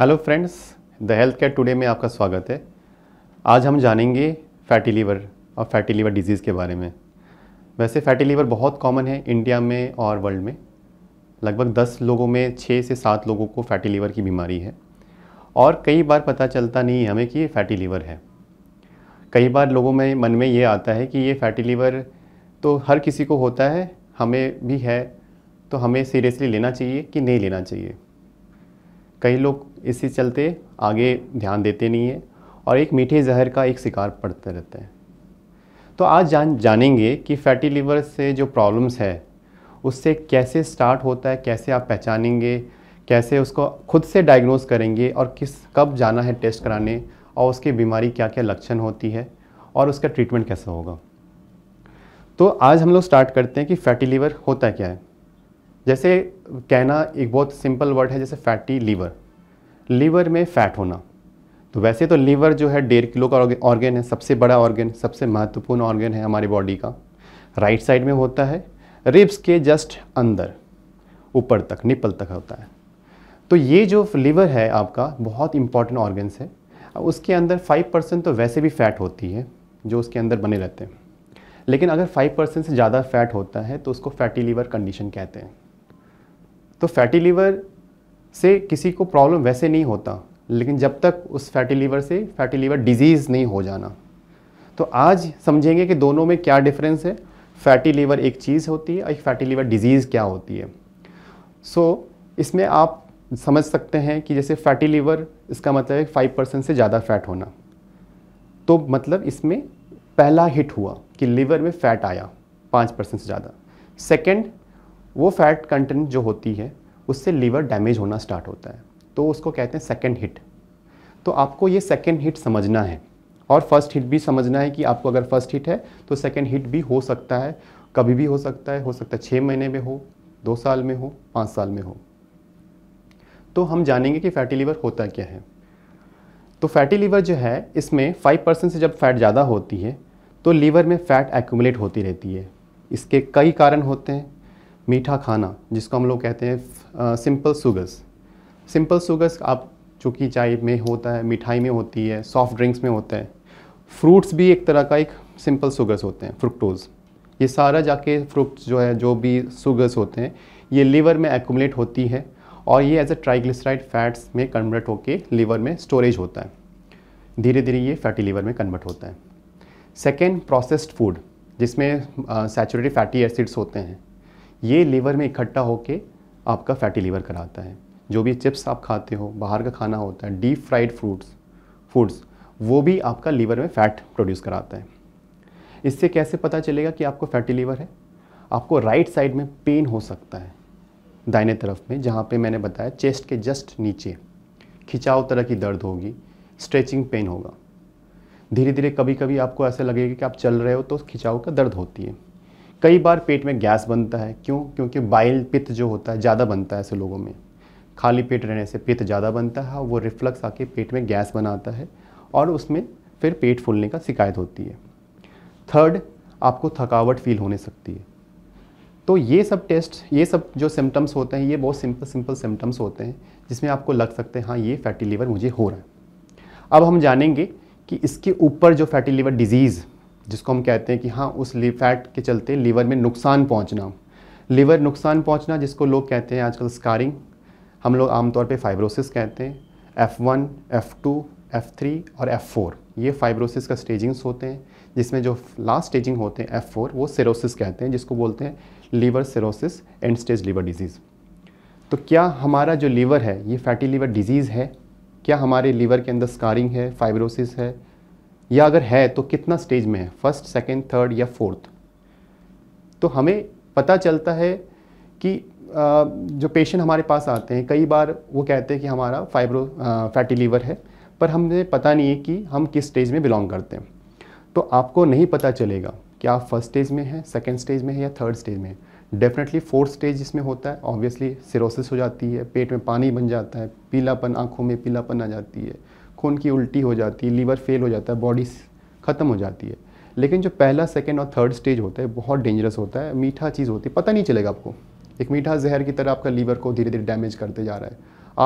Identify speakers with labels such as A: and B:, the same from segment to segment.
A: hello friends the health care today में आपका स्वागत है आज हम जानेंगे फैटी लीवर और फैटी लीवर डिजीज़ के बारे में वैसे फैटी लीवर बहुत कॉमन है इंडिया में और वर्ल्ड में लगभग 10 लोगों में 6 से 7 लोगों को फैटी लीवर की बीमारी है और कई बार पता चलता नहीं है हमें कि ये फैटी लीवर है कई बार लोगों में मन में ये आता है कि ये फैटी लीवर तो हर किसी को होता है हमें भी है तो हमें सीरियसली लेना चाहिए कि नहीं लेना चाहिए कई लोग इसी चलते आगे ध्यान देते नहीं है और एक मीठे जहर का एक शिकार पड़ते रहते हैं तो आज जान जानेंगे कि फैटी लीवर से जो प्रॉब्लम्स है उससे कैसे स्टार्ट होता है कैसे आप पहचानेंगे कैसे उसको खुद से डायग्नोज करेंगे और किस कब जाना है टेस्ट कराने और उसकी बीमारी क्या क्या लक्षण होती है और उसका ट्रीटमेंट कैसा होगा तो आज हम लोग स्टार्ट करते हैं कि फैटी लीवर होता क्या है जैसे कहना एक बहुत सिंपल वर्ड है जैसे फैटी लीवर लीवर में फैट होना तो वैसे तो लीवर जो है डेढ़ किलो का ऑर्गेन है सबसे बड़ा ऑर्गेन सबसे महत्वपूर्ण ऑर्गेन है हमारी बॉडी का राइट साइड में होता है रिब्स के जस्ट अंदर ऊपर तक निपल तक होता है तो ये जो लीवर है आपका बहुत इंपॉर्टेंट ऑर्गेन्स है उसके अंदर 5 परसेंट तो वैसे भी फैट होती है जो उसके अंदर बने रहते हैं लेकिन अगर 5 परसेंट से ज़्यादा फैट होता है तो उसको फैटी लीवर कंडीशन कहते हैं तो फैटी लीवर से किसी को प्रॉब्लम वैसे नहीं होता लेकिन जब तक उस फैटी लीवर से फैटी लीवर डिजीज़ नहीं हो जाना तो आज समझेंगे कि दोनों में क्या डिफरेंस है फैटी लीवर एक चीज़ होती है और एक फैटी लीवर डिजीज़ क्या होती है सो so, इसमें आप समझ सकते हैं कि जैसे फैटी लीवर इसका मतलब है फाइव परसेंट से ज़्यादा फैट होना तो मतलब इसमें पहला हिट हुआ कि लीवर में फैट आया पाँच परसेंट से ज़्यादा सेकेंड वो फैट कंटेंट जो होती है उससे लीवर डैमेज होना स्टार्ट होता है तो उसको कहते हैं सेकेंड हिट तो आपको ये सेकेंड हिट समझना है और फर्स्ट हिट भी समझना है कि आपको अगर फर्स्ट हिट है तो सेकेंड हिट भी हो सकता है कभी भी हो सकता है हो सकता है छः महीने में हो दो साल में हो पाँच साल में हो तो हम जानेंगे कि फैटी लीवर होता क्या है तो फैटी लीवर जो है इसमें फाइव परसेंट से जब फैट ज़्यादा होती है तो लीवर में फैट एक्यूमुलेट होती रहती है इसके कई कारण होते हैं मीठा खाना जिसको हम लोग कहते हैं सिंपल सुगर्स सिंपल सुगर्स आप चूँकि चाय में होता है मिठाई में होती है सॉफ्ट ड्रिंक्स में होता है फ्रूट्स भी एक तरह का एक सिंपल सुगर्स होते हैं फ्रुक्टोज़ ये सारा जाके फ्रूट्स जो है जो भी सुगर्स होते हैं ये लीवर में एकोमलेट होती है और ये एज अ ट्राइग्लिसराइड फैट्स में कन्वर्ट होकर लीवर में स्टोरेज होता है धीरे धीरे ये फैटी लीवर में कन्वर्ट होता है सेकेंड प्रोसेस्ड फूड जिसमें सैचुरेटेड फैटी एसिड्स होते हैं ये लीवर में इकट्ठा होकर आपका फैटी लीवर कराता है जो भी चिप्स आप खाते हो बाहर का खाना होता है डीप फ्राइड फ्रूट्स फूड्स वो भी आपका लीवर में फ़ैट प्रोड्यूस कराता है इससे कैसे पता चलेगा कि आपको फैटी लीवर है आपको राइट साइड में पेन हो सकता है दाहिने तरफ में जहाँ पे मैंने बताया चेस्ट के जस्ट नीचे खिंचाव तरह की दर्द होगी स्ट्रेचिंग पेन होगा धीरे धीरे कभी कभी आपको ऐसा लगेगा कि आप चल रहे हो तो खिंचाव का दर्द होती है कई बार पेट में गैस बनता है क्यों क्योंकि बाइल पित्त जो होता है ज़्यादा बनता है ऐसे लोगों में खाली पेट रहने से पित्त ज़्यादा बनता है वो रिफ्लक्स आके पेट में गैस बनाता है और उसमें फिर पेट फूलने का शिकायत होती है थर्ड आपको थकावट फील होने सकती है तो ये सब टेस्ट ये सब जो सिम्टम्स होते हैं ये बहुत सिंपल सिंपल सिम्टम्स होते हैं जिसमें आपको लग सकते हैं हाँ ये फैटी लीवर मुझे हो रहा है अब हम जानेंगे कि इसके ऊपर जो फैटी लीवर डिजीज़ जिसको हम कहते हैं कि हाँ उस फैट के चलते लीवर में नुकसान पहुँचना लीवर नुकसान पहुँचना जिसको लोग कहते हैं आजकल स्कारिंग हम लोग आमतौर पे फाइब्रोसिस कहते हैं F1, F2, F3 और F4 ये फाइब्रोसिस का स्टेजिंग्स होते हैं जिसमें जो लास्ट स्टेजिंग होते हैं F4 वो सिरोसिस कहते हैं जिसको बोलते हैं liver cirrhosis end stage liver disease तो क्या हमारा जो लीवर है ये फैटी लीवर डिजीज़ है क्या हमारे लीवर के अंदर स्कारिंग है फाइब्रोसिस है या अगर है तो कितना स्टेज में है फर्स्ट सेकेंड थर्ड या फोर्थ तो हमें पता चलता है कि जो पेशेंट हमारे पास आते हैं कई बार वो कहते हैं कि हमारा फाइब्रो फैटी लीवर है पर हमें पता नहीं है कि हम किस स्टेज में बिलोंग करते हैं तो आपको नहीं पता चलेगा कि आप फर्स्ट स्टेज में हैं सेकेंड स्टेज में है या थर्ड स्टेज में डेफिनेटली फोर्थ स्टेज इसमें होता है ऑब्वियसली सिरोसिस हो जाती है पेट में पानी बन जाता है पीलापन आँखों में पीलापन आ जाती है खून की उल्टी हो जाती है लीवर फेल हो जाता है बॉडी ख़त्म हो जाती है लेकिन जो पहला सेकेंड और थर्ड स्टेज होता है बहुत डेंजरस होता है मीठा चीज़ होती है पता नहीं चलेगा आपको एक मीठा जहर की तरह आपका लीवर को धीरे धीरे डैमेज करते जा रहा है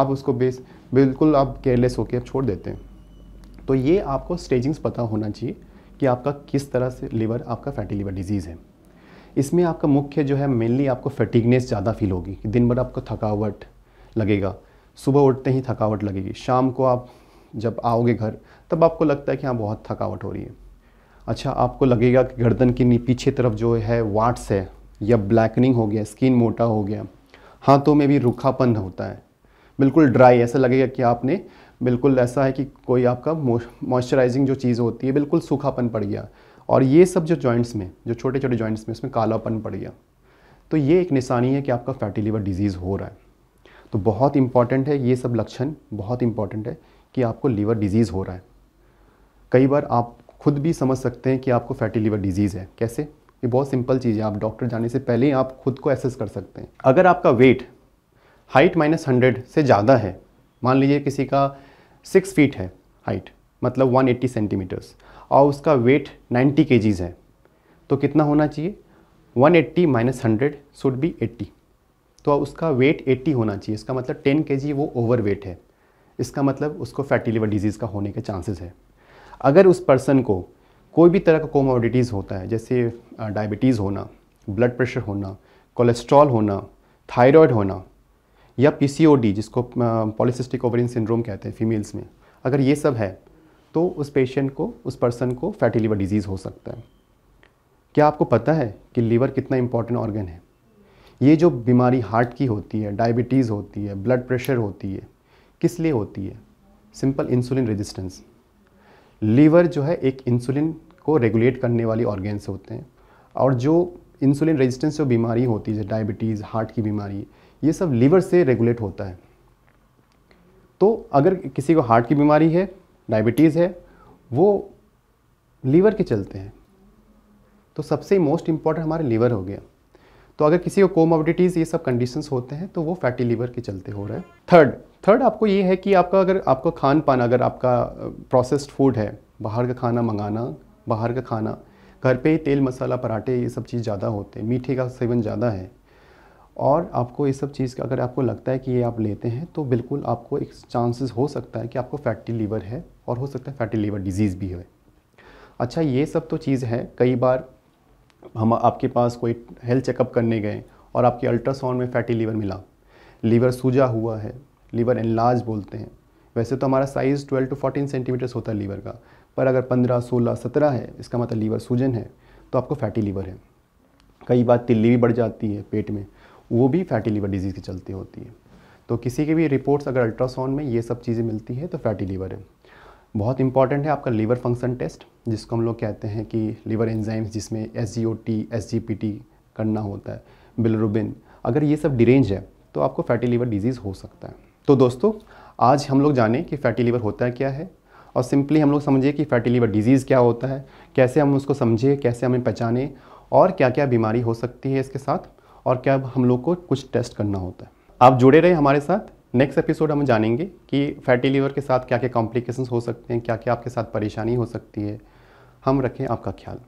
A: आप उसको बेस बिल्कुल आप केयरलेस होकर आप छोड़ देते हैं तो ये आपको स्टेजिंग्स पता होना चाहिए कि आपका किस तरह से लीवर आपका फैटी लीवर डिजीज़ है इसमें आपका मुख्य जो है मेनली आपको फैटिगनेस ज़्यादा फील होगी दिन भर आपको थकावट लगेगा सुबह उठते ही थकावट लगेगी शाम को आप जब आओगे घर तब आपको लगता है कि हाँ बहुत थकावट हो रही है अच्छा आपको लगेगा कि गर्दन की पीछे तरफ जो है वाट्स है या ब्लैकनिंग हो गया स्किन मोटा हो गया हाथों में भी रुखापन होता है बिल्कुल ड्राई ऐसा लगेगा कि आपने बिल्कुल ऐसा है कि कोई आपका मॉइस्चराइजिंग जो चीज़ होती है बिल्कुल सूखापन पड़ गया और ये सब जो जॉइंट्स में जो छोटे छोटे जॉइंट्स में उसमें कालापन पड़ गया तो ये एक निशानी है कि आपका फैटी लिवर डिजीज़ हो रहा है तो बहुत इंपॉर्टेंट है ये सब लक्षण बहुत इंपॉर्टेंट है कि आपको लीवर डिजीज़ हो रहा है कई बार आप खुद भी समझ सकते हैं कि आपको फैटी लीवर डिजीज़ है कैसे ये बहुत सिंपल चीज़ है आप डॉक्टर जाने से पहले ही आप खुद को एसेस कर सकते हैं अगर आपका वेट हाइट माइनस हंड्रेड से ज़्यादा है मान लीजिए किसी का सिक्स फीट है हाइट मतलब वन एट्टी सेंटीमीटर्स और उसका वेट नाइन्टी के है तो कितना होना चाहिए one eighty minus hundred should be eighty तो उसका वेट एट्टी होना चाहिए इसका मतलब टेन के वो ओवर वेट है इसका मतलब उसको फैटी लिवर डिजीज़ का होने के चांसेस है अगर उस पर्सन को कोई भी तरह का कोमोडिटीज़ होता है जैसे डायबिटीज़ होना ब्लड प्रेशर होना कोलेस्ट्रॉल होना थायराइड होना या पी जिसको पॉलिसिस्टिक ओवरिन सिंड्रोम कहते हैं फीमेल्स में अगर ये सब है तो उस पेशेंट को उस पर्सन को फैटी लिवर डिजीज़ हो सकता है क्या आपको पता है कि लीवर कितना इम्पॉर्टेंट ऑर्गन है ये जो बीमारी हार्ट की होती है डायबिटीज़ होती है ब्लड प्रेशर होती है किस लिए होती है सिंपल इंसुलिन रेजिस्टेंस लीवर जो है एक इंसुलिन को रेगुलेट करने वाली ऑर्गेन्स होते हैं और जो इंसुलिन रेजिस्टेंस जो बीमारी होती है डायबिटीज़ हार्ट की बीमारी ये सब लीवर से रेगुलेट होता है तो अगर किसी को हार्ट की बीमारी है डायबिटीज़ है वो लीवर के चलते हैं तो सबसे मोस्ट इम्पॉर्टेंट हमारे लीवर हो गया तो अगर किसी को कोमोबिडिटीज़ ये सब कंडीशंस होते हैं तो वो फैटी लीवर के चलते हो रहे हैं थर्ड थर्ड आपको ये है कि आपका अगर आपका खान पान अगर आपका प्रोसेस्ड फूड है बाहर का खाना मंगाना बाहर का खाना घर पे तेल मसाला पराठे ये सब चीज़ ज़्यादा होते हैं मीठे का सेवन ज़्यादा है और आपको ये सब चीज़ का अगर आपको लगता है कि ये आप लेते हैं तो बिल्कुल आपको एक चांसेस हो सकता है कि आपको फैटी लीवर है और हो सकता है फैटी लीवर डिजीज़ भी है अच्छा ये सब तो चीज़ है कई बार हम आपके पास कोई हेल्थ चेकअप करने गए और आपके अल्ट्रासाउंड में फैटी लीवर मिला लीवर सूजा हुआ है लीवर एनलार्ज बोलते हैं वैसे तो हमारा साइज़ 12 टू 14 सेंटीमीटर्स होता है लीवर का पर अगर 15, 16, 17 है इसका मतलब लीवर सूजन है तो आपको फैटी लीवर है कई बार तिल्ली भी बढ़ जाती है पेट में वो भी फैटी लीवर डिजीज़ के चलते होती है तो किसी की भी रिपोर्ट्स अगर अल्ट्रासाउंड में ये सब चीज़ें मिलती हैं तो फैटी लीवर है बहुत इंपॉर्टेंट है आपका लीवर फंक्शन टेस्ट जिसको हम लोग कहते हैं कि लीवर एंजाइम्स जिसमें S G O T S G P T करना होता है बिलरुबिन अगर ये सब डिरेंज है तो आपको फैटी लीवर डिजीज़ हो सकता है तो दोस्तों आज हम लोग जाने कि फैटी लीवर होता है क्या है और सिंपली हम लोग समझिए कि फैटी लीवर डिजीज़ क्या होता है कैसे हम उसको समझें कैसे हमें पहचानें और क्या क्या बीमारी हो सकती है इसके साथ और क्या हम लोग को कुछ टेस्ट करना होता है आप जुड़े रहे हमारे साथ नेक्स्ट एपिसोड हम जानेंगे कि फैटी लीवर के साथ क्या क्या कॉम्प्लिकेशंस हो सकते हैं क्या क्या आपके साथ परेशानी हो सकती है हम रखें आपका ख्याल